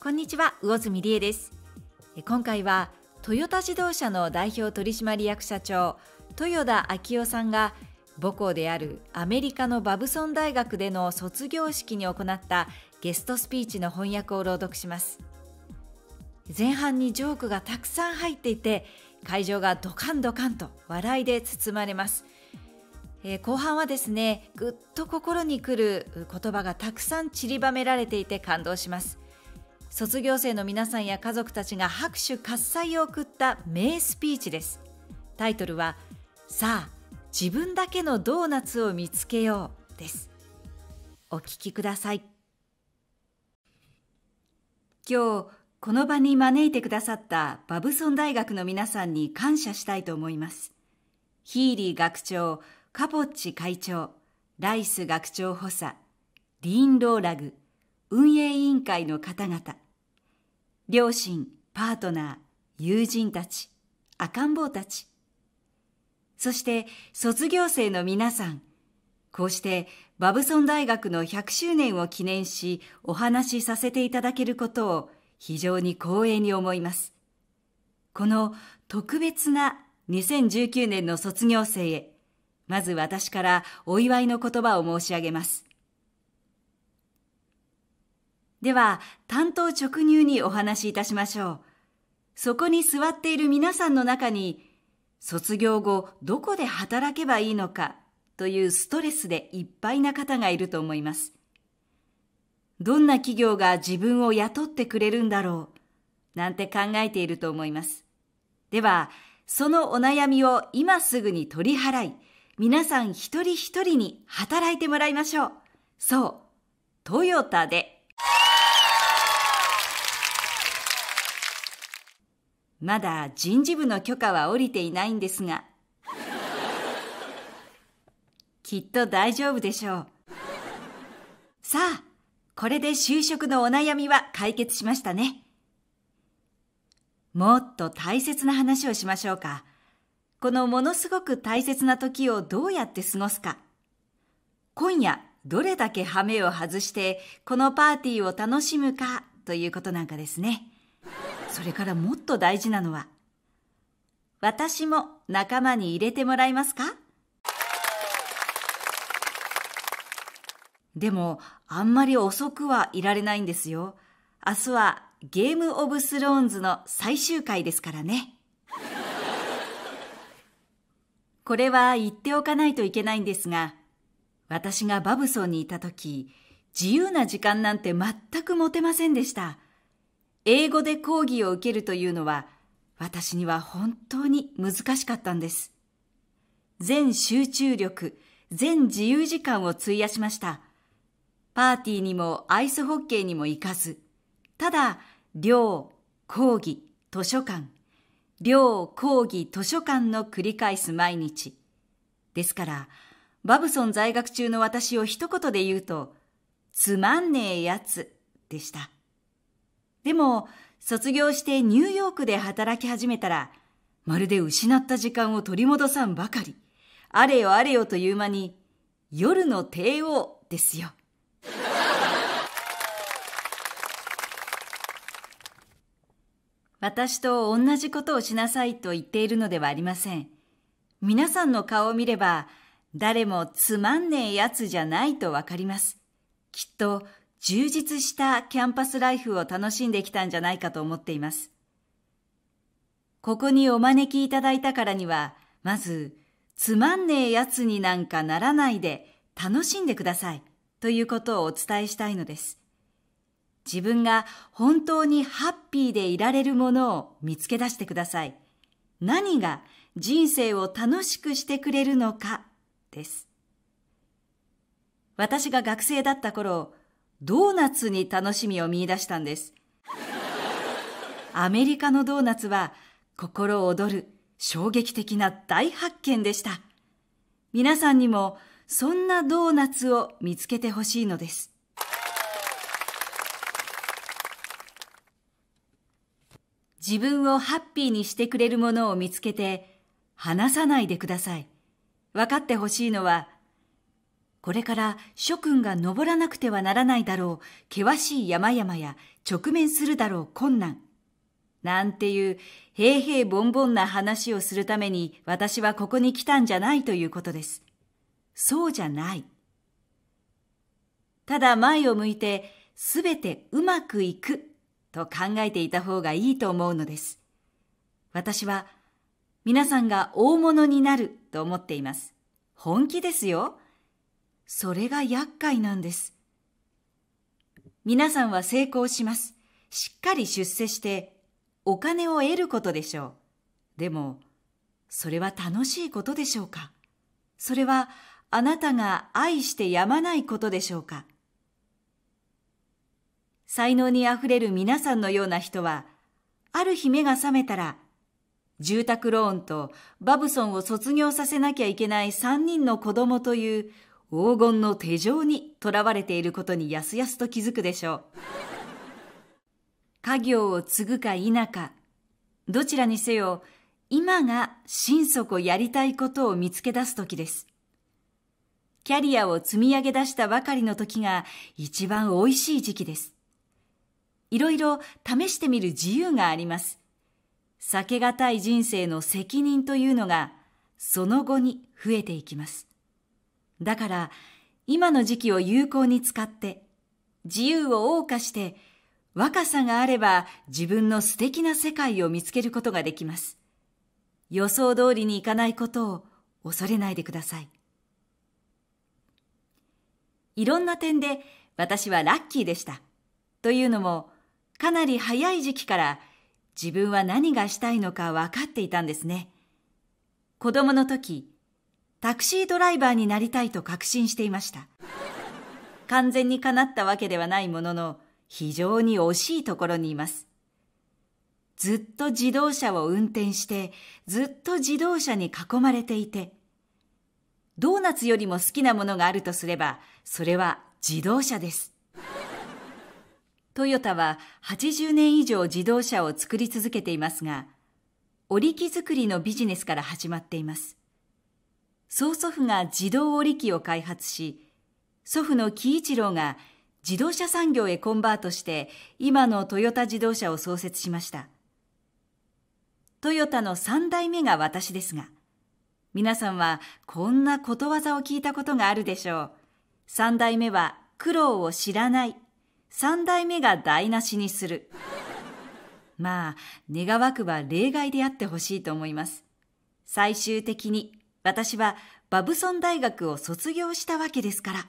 こんにちは魚住理恵です今回はトヨタ自動車の代表取締役社長豊田昭夫さんが母校であるアメリカのバブソン大学での卒業式に行ったゲストスピーチの翻訳を朗読します前半にジョークがたくさん入っていて会場がドカンドカンと笑いで包まれますえー、後半はですねぐっと心にくる言葉がたくさん散りばめられていて感動します卒業生の皆さんや家族たちが拍手喝采を送った名スピーチですタイトルは「さあ自分だけのドーナツを見つけよう」ですお聞きください今日この場に招いてくださったバブソン大学の皆さんに感謝したいと思いますヒーリー学長カポッチ会長ライス学長補佐ディーン・ローラグ運営委員会の方々両親、パートナー、友人たち、赤ん坊たち、そして卒業生の皆さん、こうしてバブソン大学の100周年を記念しお話しさせていただけることを非常に光栄に思います。この特別な2019年の卒業生へ、まず私からお祝いの言葉を申し上げます。では、単刀直入にお話しいたしましょう。そこに座っている皆さんの中に、卒業後どこで働けばいいのかというストレスでいっぱいな方がいると思います。どんな企業が自分を雇ってくれるんだろうなんて考えていると思います。では、そのお悩みを今すぐに取り払い、皆さん一人一人に働いてもらいましょう。そう、トヨタで。まだ人事部の許可は下りていないんですがきっと大丈夫でしょうさあこれで就職のお悩みは解決しましたねもっと大切な話をしましょうかこのものすごく大切な時をどうやって過ごすか今夜どれだけハメを外してこのパーティーを楽しむかということなんかですね。それからもっと大事なのは私も仲間に入れてもらえますかでもあんまり遅くはいられないんですよ明日はゲームオブスローンズの最終回ですからねこれは言っておかないといけないんですが私がバブソンにいた時自由な時間なんて全く持てませんでした英語で講義を受けるというのは私には本当に難しかったんです。全集中力、全自由時間を費やしました。パーティーにもアイスホッケーにも行かず、ただ、寮、講義、図書館、寮、講義、図書館の繰り返す毎日。ですから、バブソン在学中の私を一言で言うと、つまんねえやつでした。でも、卒業してニューヨークで働き始めたら、まるで失った時間を取り戻さんばかり。あれよあれよという間に、夜の帝王ですよ。私と同じことをしなさいと言っているのではありません。皆さんの顔を見れば、誰もつまんねえやつじゃないとわかります。きっと、充実したキャンパスライフを楽しんできたんじゃないかと思っています。ここにお招きいただいたからには、まず、つまんねえやつになんかならないで楽しんでくださいということをお伝えしたいのです。自分が本当にハッピーでいられるものを見つけ出してください。何が人生を楽しくしてくれるのかです。私が学生だった頃、ドーナツに楽しみを見出したんです。アメリカのドーナツは心躍る衝撃的な大発見でした。皆さんにもそんなドーナツを見つけてほしいのです。自分をハッピーにしてくれるものを見つけて、話さないでください。分かってほしいのは、これから諸君が登らなくてはならないだろう険しい山々や直面するだろう困難。なんていう平々凡ンな話をするために私はここに来たんじゃないということです。そうじゃない。ただ前を向いてすべてうまくいくと考えていた方がいいと思うのです。私は皆さんが大物になると思っています。本気ですよ。それが厄介なんです。皆さんは成功します。しっかり出世してお金を得ることでしょう。でも、それは楽しいことでしょうかそれはあなたが愛してやまないことでしょうか才能にあふれる皆さんのような人は、ある日目が覚めたら、住宅ローンとバブソンを卒業させなきゃいけない三人の子供という黄金の手錠にとらわれていることにやすやすと気づくでしょう。家業を継ぐか否か、どちらにせよ、今が心底やりたいことを見つけ出す時です。キャリアを積み上げ出したばかりの時が一番美味しい時期です。いろいろ試してみる自由があります。避けがたい人生の責任というのが、その後に増えていきます。だから今の時期を有効に使って自由を謳歌して若さがあれば自分の素敵な世界を見つけることができます。予想通りにいかないことを恐れないでください。いろんな点で私はラッキーでした。というのもかなり早い時期から自分は何がしたいのか分かっていたんですね。子供の時、タクシードライバーになりたいと確信していました。完全にかなったわけではないものの、非常に惜しいところにいます。ずっと自動車を運転して、ずっと自動車に囲まれていて、ドーナツよりも好きなものがあるとすれば、それは自動車です。トヨタは80年以上自動車を作り続けていますが、織機作りのビジネスから始まっています。曽祖父が自動織機を開発し、祖父の喜一郎が自動車産業へコンバートして、今のトヨタ自動車を創設しました。トヨタの3代目が私ですが、皆さんはこんなことわざを聞いたことがあるでしょう。3代目は苦労を知らない。3代目が台無しにする。まあ、願わくば例外であってほしいと思います。最終的に私はバブソン大学を卒業したわけですから。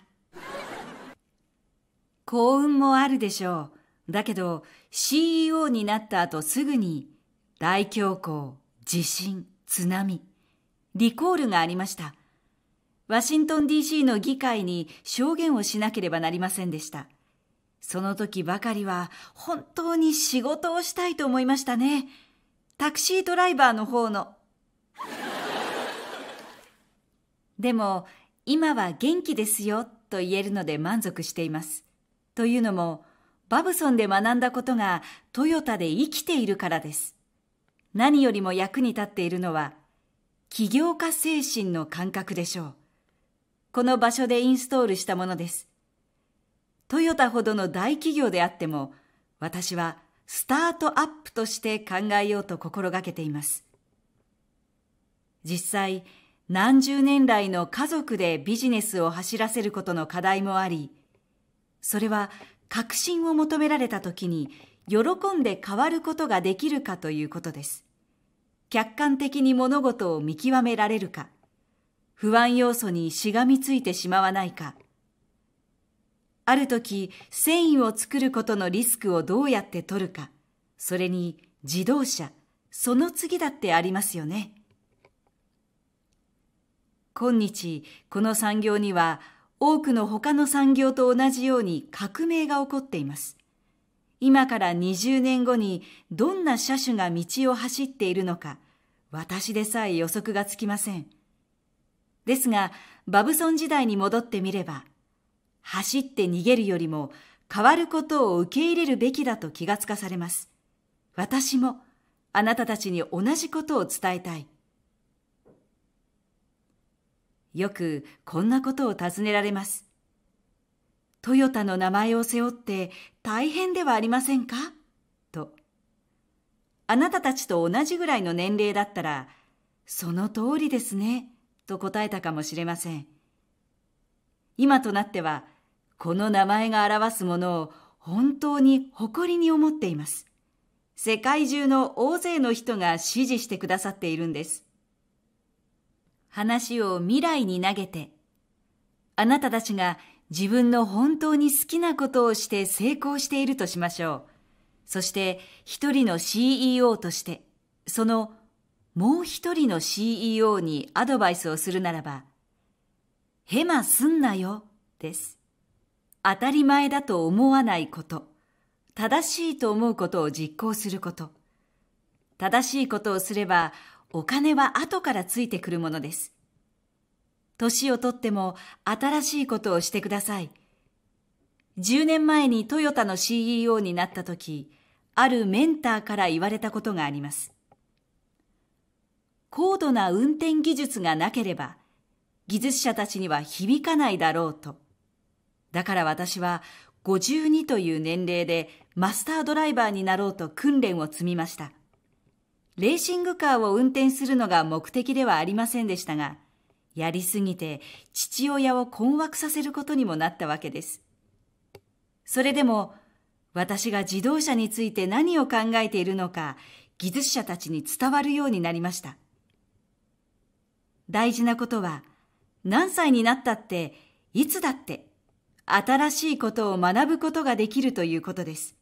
幸運もあるでしょう。だけど CEO になった後すぐに大恐慌、地震、津波、リコールがありました。ワシントン DC の議会に証言をしなければなりませんでした。その時ばかりは本当に仕事をしたいと思いましたね。タクシードライバーの方のでも、今は元気ですよと言えるので満足しています。というのも、バブソンで学んだことがトヨタで生きているからです。何よりも役に立っているのは、起業家精神の感覚でしょう。この場所でインストールしたものです。トヨタほどの大企業であっても、私はスタートアップとして考えようと心がけています。実際、何十年来の家族でビジネスを走らせることの課題もあり、それは革新を求められた時に喜んで変わることができるかということです。客観的に物事を見極められるか、不安要素にしがみついてしまわないか、ある時繊維を作ることのリスクをどうやって取るか、それに自動車、その次だってありますよね。今日この産業には多くの他の産業と同じように革命が起こっています今から20年後にどんな車種が道を走っているのか私でさえ予測がつきませんですがバブソン時代に戻ってみれば走って逃げるよりも変わることを受け入れるべきだと気がつかされます私もあなたたちに同じことを伝えたい。よくこんなことを尋ねられます。トヨタの名前を背負って大変ではありませんかと。あなたたちと同じぐらいの年齢だったら、その通りですね、と答えたかもしれません。今となっては、この名前が表すものを本当に誇りに思っています。世界中の大勢の人が支持してくださっているんです。話を未来に投げて、あなたたちが自分の本当に好きなことをして成功しているとしましょう。そして一人の CEO として、そのもう一人の CEO にアドバイスをするならば、ヘマすんなよです。当たり前だと思わないこと、正しいと思うことを実行すること、正しいことをすればお金は後からついてくるものです。年をとっても新しいことをしてください。10年前にトヨタの CEO になった時、あるメンターから言われたことがあります。高度な運転技術がなければ、技術者たちには響かないだろうと。だから私は52という年齢でマスタードライバーになろうと訓練を積みました。レーシングカーを運転するのが目的ではありませんでしたが、やりすぎて父親を困惑させることにもなったわけです。それでも、私が自動車について何を考えているのか、技術者たちに伝わるようになりました。大事なことは、何歳になったって、いつだって、新しいことを学ぶことができるということです。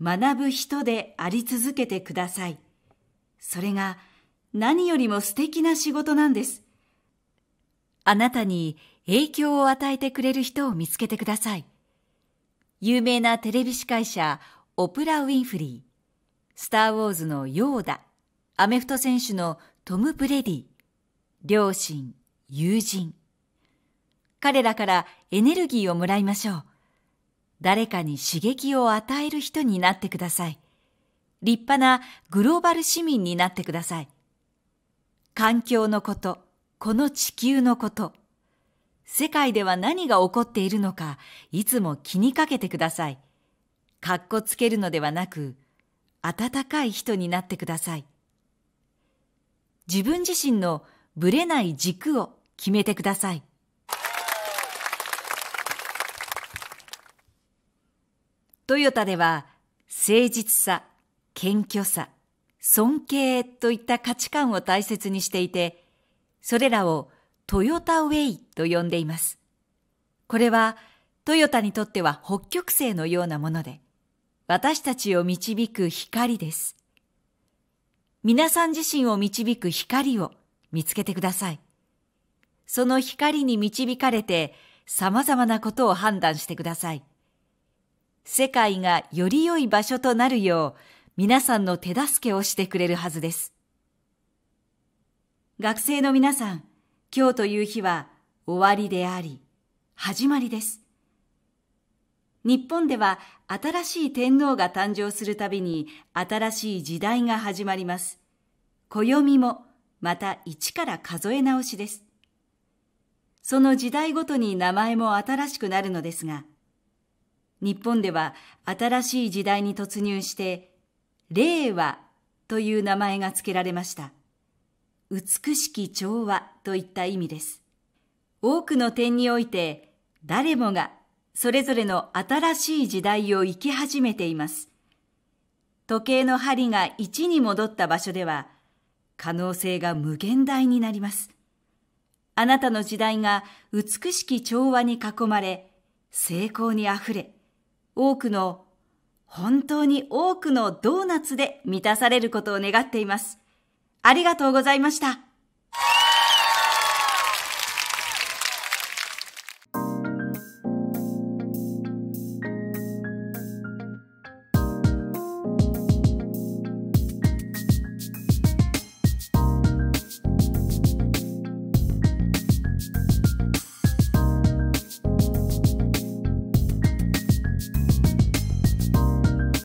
学ぶ人であり続けてください。それが何よりも素敵な仕事なんです。あなたに影響を与えてくれる人を見つけてください。有名なテレビ司会者、オプラ・ウィンフリー、スター・ウォーズのヨーダ、アメフト選手のトム・ブレディ、両親、友人。彼らからエネルギーをもらいましょう。誰かに刺激を与える人になってください。立派なグローバル市民になってください。環境のこと、この地球のこと、世界では何が起こっているのか、いつも気にかけてください。かっこつけるのではなく、温かい人になってください。自分自身のぶれない軸を決めてください。トヨタでは、誠実さ、謙虚さ、尊敬といった価値観を大切にしていて、それらをトヨタウェイと呼んでいます。これはトヨタにとっては北極星のようなもので、私たちを導く光です。皆さん自身を導く光を見つけてください。その光に導かれて様々なことを判断してください。世界がより良い場所となるよう皆さんの手助けをしてくれるはずです。学生の皆さん、今日という日は終わりであり、始まりです。日本では新しい天皇が誕生するたびに新しい時代が始まります。暦もまた一から数え直しです。その時代ごとに名前も新しくなるのですが、日本では新しい時代に突入して、令和という名前が付けられました。美しき調和といった意味です。多くの点において、誰もがそれぞれの新しい時代を生き始めています。時計の針が1に戻った場所では、可能性が無限大になります。あなたの時代が美しき調和に囲まれ、成功にあふれ、多くの、本当に多くのドーナツで満たされることを願っています。ありがとうございました。